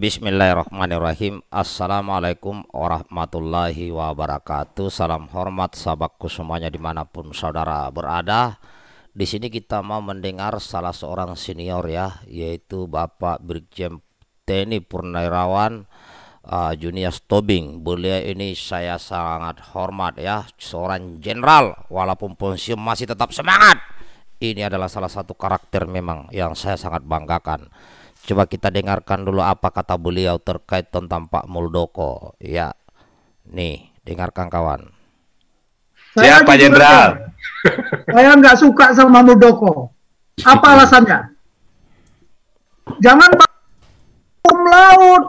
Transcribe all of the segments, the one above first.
Bismillahirrahmanirrahim Assalamualaikum warahmatullahi wabarakatuh Salam hormat sahabatku semuanya dimanapun saudara berada Di sini kita mau mendengar salah seorang senior ya Yaitu Bapak Brigjen TNI Purnairawan uh, Junior Tobing Beliau ini saya sangat hormat ya Seorang jenderal walaupun pensiun masih tetap semangat Ini adalah salah satu karakter memang yang saya sangat banggakan Coba kita dengarkan dulu apa kata beliau terkait tentang Pak Muldoko. Ya, nih dengarkan kawan. Saya Jenderal. Saya nggak suka sama Muldoko. Apa alasannya? Jangan hukum laut.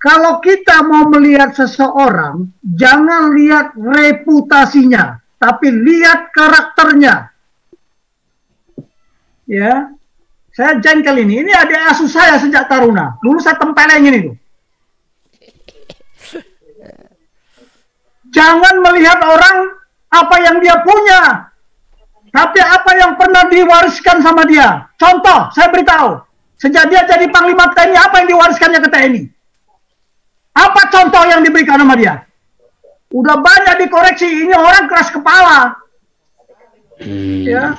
Kalau kita mau melihat seseorang, jangan lihat reputasinya, tapi lihat karakternya. Ya, saya jengkel ini. Ini adik asuh saya sejak Taruna. Dulu saya ini tuh. Jangan melihat orang apa yang dia punya. Tapi apa yang pernah diwariskan sama dia. Contoh, saya beritahu. Sejak dia jadi Panglima TNI, apa yang diwariskannya ke TNI? Apa contoh yang diberikan sama dia? Udah banyak dikoreksi, ini orang keras kepala. Hmm. Ya,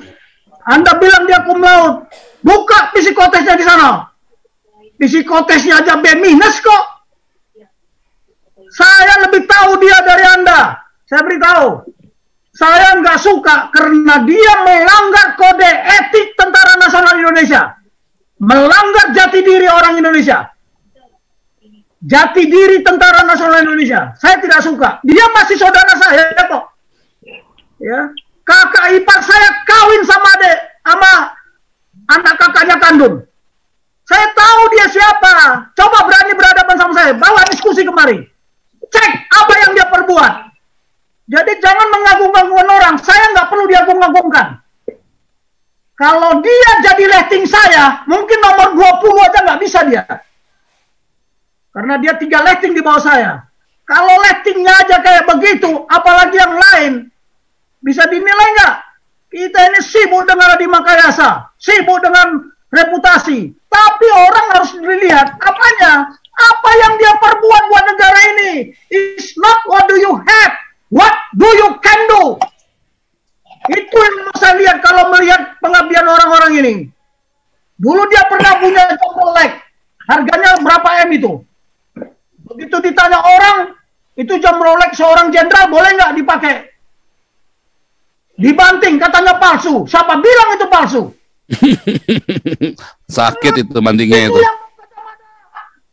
anda bilang dia kum laut. Buka psikotesnya di sana. Psikotesnya aja B minus kok. Saya lebih tahu dia dari Anda. Saya beritahu. Saya nggak suka karena dia melanggar kode etik Tentara Nasional Indonesia. Melanggar jati diri orang Indonesia. Jati diri Tentara Nasional Indonesia. Saya tidak suka. Dia masih saudara saya kok. Ya kakak ipar saya kawin sama adek sama anak kakaknya kandung. Saya tahu dia siapa. Coba berani berhadapan sama saya. Bawa diskusi kemari. Cek apa yang dia perbuat. Jadi jangan mengagung-agungkan orang. Saya nggak perlu diagung-agungkan. Kalau dia jadi rating saya, mungkin nomor 20 aja nggak bisa dia. Karena dia tiga rating di bawah saya. Kalau ratingnya aja kayak begitu, apalagi yang lain, bisa dinilai nggak? Kita ini sibuk dengan Adi Makayasa, sibuk dengan reputasi. Tapi orang harus dilihat apanya, apa yang dia perbuat buat negara ini. It's not what do you have, what do you can do. Itu yang saya lihat kalau melihat pengabdian orang-orang ini. Dulu dia pernah punya jambol lek, harganya berapa M itu? Begitu ditanya orang, itu jam Rolex seorang jenderal boleh nggak dipakai? dibanting katanya palsu siapa bilang itu palsu sakit itu bantingnya itu,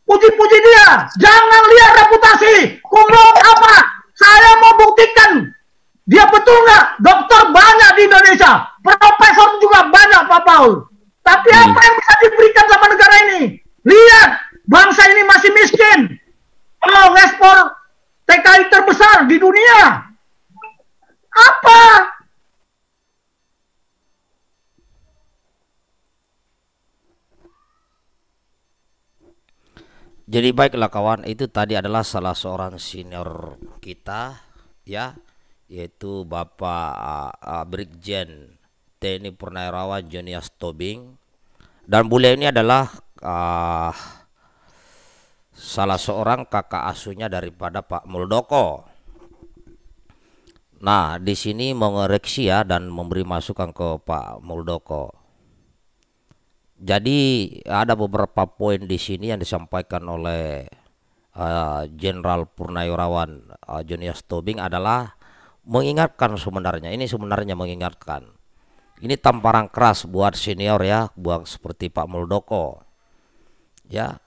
puji-puji dia jangan lihat reputasi kumlot apa saya mau buktikan dia betul nggak dokter banyak di Indonesia profesor juga banyak Pak Paul tapi hmm. apa yang bisa diberikan sama negara ini lihat bangsa ini masih miskin kalau ekspor TKI terbesar di dunia apa Jadi baiklah kawan, itu tadi adalah salah seorang senior kita ya, yaitu Bapak uh, uh, Brigjen TNI Purnawirawan Jonias Tobing. Dan beliau ini adalah uh, salah seorang kakak asuhnya daripada Pak Muldoko. Nah, di sini mengoreksi ya dan memberi masukan ke Pak Muldoko. Jadi ada beberapa poin di sini yang disampaikan oleh eh, Jenderal uh, Purnayurawan uh, eh, Junius Tobing adalah mengingatkan sebenarnya ini sebenarnya mengingatkan ini tamparan keras buat senior ya buat seperti Pak Muldoko ya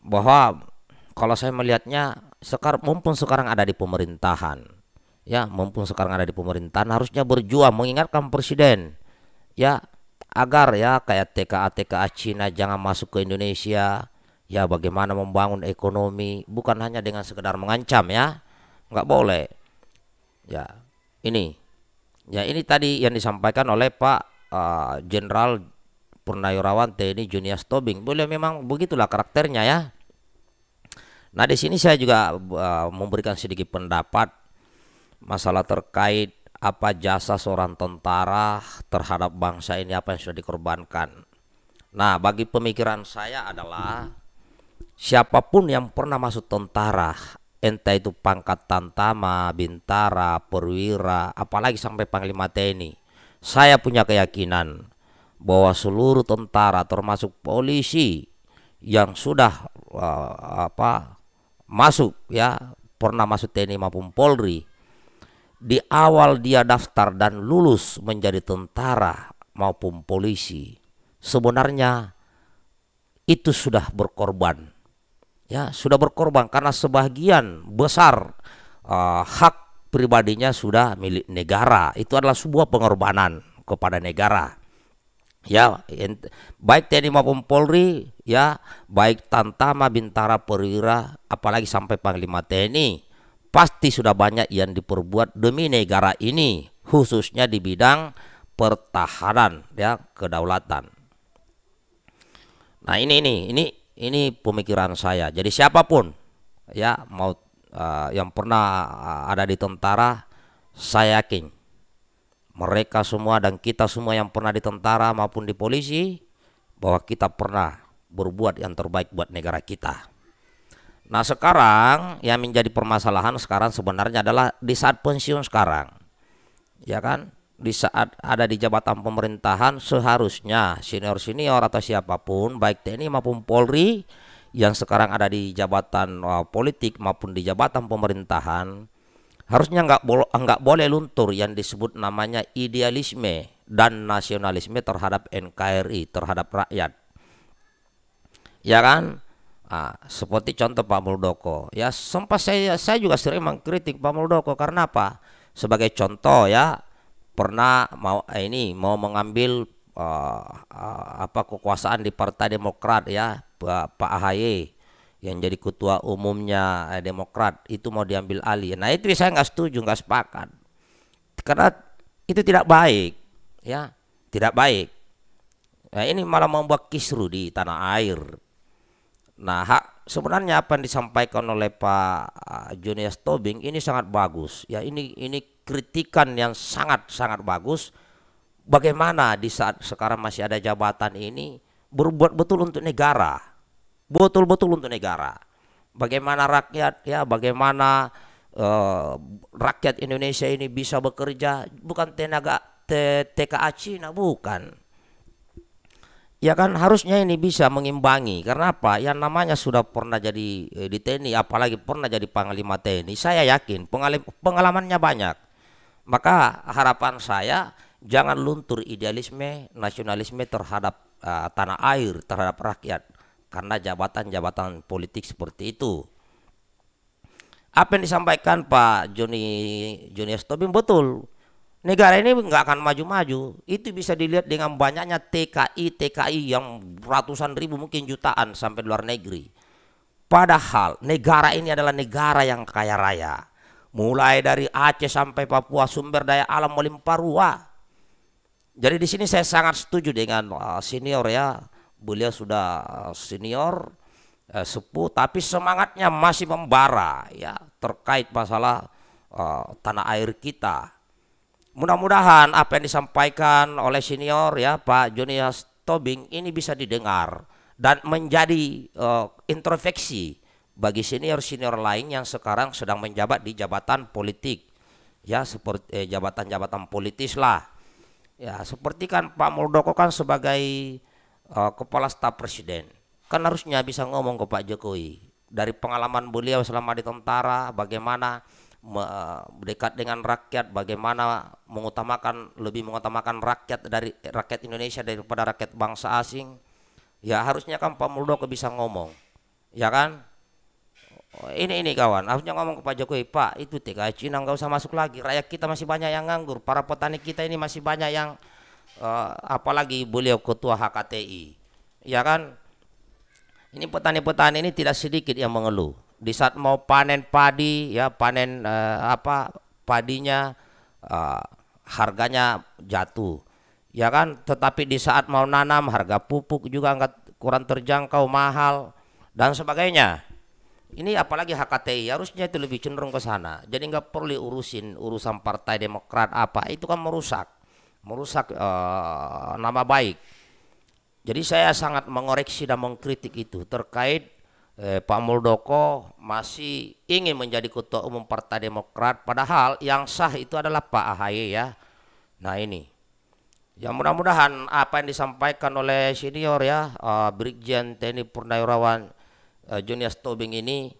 bahwa kalau saya melihatnya sekarang mumpung sekarang ada di pemerintahan ya mumpung sekarang ada di pemerintahan harusnya berjuang mengingatkan presiden ya agar ya kayak TKA TKA Cina jangan masuk ke Indonesia ya bagaimana membangun ekonomi bukan hanya dengan sekedar mengancam ya nggak boleh ya ini ya ini tadi yang disampaikan oleh Pak eh, Jenderal uh, General TNI Junior Stobing boleh memang begitulah karakternya ya nah di sini saya juga uh, memberikan sedikit pendapat masalah terkait apa jasa seorang tentara terhadap bangsa ini apa yang sudah dikorbankan. Nah, bagi pemikiran saya adalah siapapun yang pernah masuk tentara, entah itu pangkat tantama, bintara, perwira, apalagi sampai panglima TNI, saya punya keyakinan bahwa seluruh tentara termasuk polisi yang sudah uh, apa masuk ya pernah masuk TNI maupun Polri di awal dia daftar dan lulus menjadi tentara maupun polisi sebenarnya itu sudah berkorban ya sudah berkorban karena sebagian besar uh, hak pribadinya sudah milik negara itu adalah sebuah pengorbanan kepada negara ya baik TNI maupun Polri ya baik Tantama Bintara Perwira apalagi sampai Panglima TNI pasti sudah banyak yang diperbuat demi negara ini khususnya di bidang pertahanan ya kedaulatan. Nah ini ini ini ini pemikiran saya. Jadi siapapun ya mau uh, yang pernah eh, ada di tentara, saya yakin mereka semua dan kita semua yang pernah di tentara maupun di polisi bahwa kita pernah berbuat yang terbaik buat negara kita. Nah sekarang yang menjadi permasalahan sekarang sebenarnya adalah di saat pensiun sekarang, ya kan? Di saat ada di jabatan pemerintahan seharusnya senior-senior atau siapapun baik TNI maupun Polri yang sekarang ada di jabatan eh, politik maupun di jabatan pemerintahan harusnya nggak boleh nggak boleh luntur yang disebut namanya idealisme dan nasionalisme terhadap NKRI terhadap rakyat, ya kan? Ah, seperti contoh Pak Muldoko. Ya sempat saya saya juga sering mengkritik Pak Muldoko karena apa? Sebagai contoh ya pernah mau eh, ini mau mengambil uh, uh, apa kekuasaan di Partai Demokrat ya Pak, Pak Ahy yang jadi ketua umumnya eh, Demokrat itu mau diambil alih. Nah itu saya nggak setuju nggak sepakat karena itu tidak baik ya tidak baik. Nah, ini malah membuat kisru di tanah air Nah, hak, sebenarnya apa yang disampaikan oleh Pak ah, Junius Tobing ini sangat bagus. Ya, ini ini kritikan yang sangat-sangat bagus. Bagaimana di saat sekarang masih ada jabatan ini berbuat betul untuk negara. Betul-betul untuk negara. Bagaimana rakyat ya, bagaimana uh, rakyat Indonesia ini bisa bekerja bukan tenaga TKA Cina bukan ya kan harusnya ini bisa mengimbangi karena apa yang namanya sudah pernah jadi eh, di TNI apalagi pernah jadi panglima TNI saya yakin pengalim, pengalamannya banyak maka harapan saya jangan luntur idealisme nasionalisme terhadap uh, tanah air terhadap rakyat karena jabatan-jabatan politik seperti itu apa yang disampaikan Pak Joni Joni Tobing betul negara ini nggak akan maju-maju. Itu bisa dilihat dengan banyaknya TKI TKI yang ratusan ribu mungkin jutaan sampai luar negeri. Padahal negara ini adalah negara yang kaya raya. Mulai dari Aceh sampai Papua sumber daya alam melimpah ruah. Jadi di sini saya sangat setuju dengan uh, senior ya. Beliau sudah uh, senior eh, sepuh tapi semangatnya masih membara ya terkait masalah eh, tanah air kita mudah-mudahan apa yang disampaikan oleh senior ya Pak Junius Tobing ini bisa didengar dan menjadi uh, eh, introspeksi bagi senior-senior lain yang sekarang sedang menjabat di jabatan politik ya seperti eh, jabatan-jabatan politis lah ya seperti kan Pak Muldoko kan sebagai uh, kepala staf presiden kan harusnya bisa ngomong ke Pak Jokowi dari pengalaman beliau selama di tentara bagaimana Eh, dekat dengan rakyat, bagaimana mengutamakan lebih mengutamakan rakyat dari rakyat Indonesia daripada rakyat bangsa asing. Ya harusnya kan Pak Muldoko bisa ngomong, ya kan? Ini ini kawan, harusnya ngomong ke Pak Jokowi, Pak itu TKI Cina nggak usah masuk lagi, rakyat kita masih banyak yang nganggur, para petani kita ini masih banyak yang uh, apalagi beliau ketua HKTI, ya kan? Ini petani-petani ini tidak sedikit yang mengeluh di saat mau panen padi ya panen eh, apa padinya eh, harganya jatuh ya kan tetapi di saat mau nanam harga pupuk juga nggak kurang terjangkau mahal dan sebagainya ini apalagi HKTI harusnya itu lebih cenderung ke sana jadi nggak perlu urusin urusan partai Demokrat apa itu kan merusak merusak eh, nama baik jadi saya sangat mengoreksi dan mengkritik itu terkait eh, Pak Muldoko masih ingin menjadi ketua umum Partai Demokrat padahal yang sah itu adalah Pak AHY ya. Nah ini. Ya mudah-mudahan apa yang disampaikan oleh senior ya uh, Brigjen TNI Purnawirawan uh, eh, Junias Tobing ini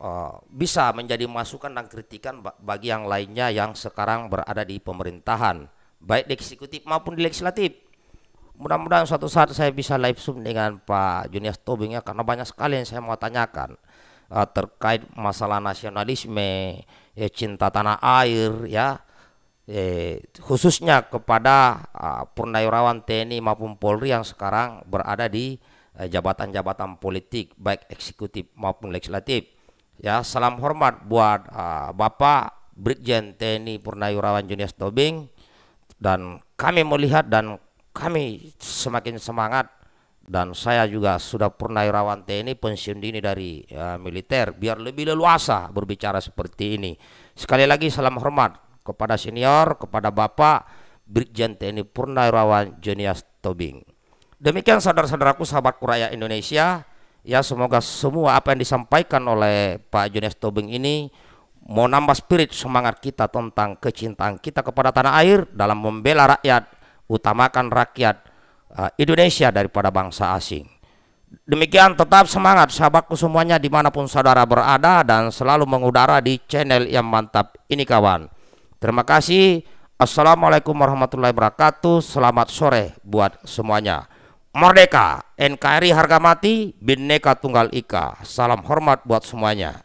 uh, bisa menjadi masukan dan kritikan bagi yang lainnya yang sekarang berada di pemerintahan baik di eksekutif maupun di legislatif. Mudah-mudahan suatu saat saya bisa live zoom dengan Pak Junias Tobing ya karena banyak sekali yang saya mau tanyakan uh, terkait masalah nasionalisme, ya, cinta tanah air ya. Eh, khususnya kepada uh, purnawirawan TNI maupun Polri yang sekarang berada di eh, jabatan-jabatan uh, politik baik eksekutif maupun legislatif. Ya, salam hormat buat uh, Bapak Brigjen TNI Purnawirawan Junias Tobing dan kami melihat dan kami semakin semangat dan saya juga sudah pernah irawan TNI pensiun dini dari ya, militer biar lebih leluasa berbicara seperti ini. Sekali lagi salam hormat kepada senior, kepada Bapak Brigjen TNI Purnawirawan Junias Tobing. Demikian saudara-saudaraku sahabat kuraya Indonesia, ya semoga semua apa yang disampaikan oleh Pak Junias Tobing ini mau nambah spirit semangat kita tentang kecintaan kita kepada tanah air dalam membela rakyat utamakan rakyat eh, Indonesia daripada bangsa asing. Demikian tetap semangat sahabatku semuanya dimanapun saudara berada dan selalu mengudara di channel yang mantap ini kawan. Terima kasih. Assalamualaikum warahmatullahi wabarakatuh. Selamat sore buat semuanya. Merdeka, NKRI harga mati, Bhinneka Tunggal Ika. Salam hormat buat semuanya.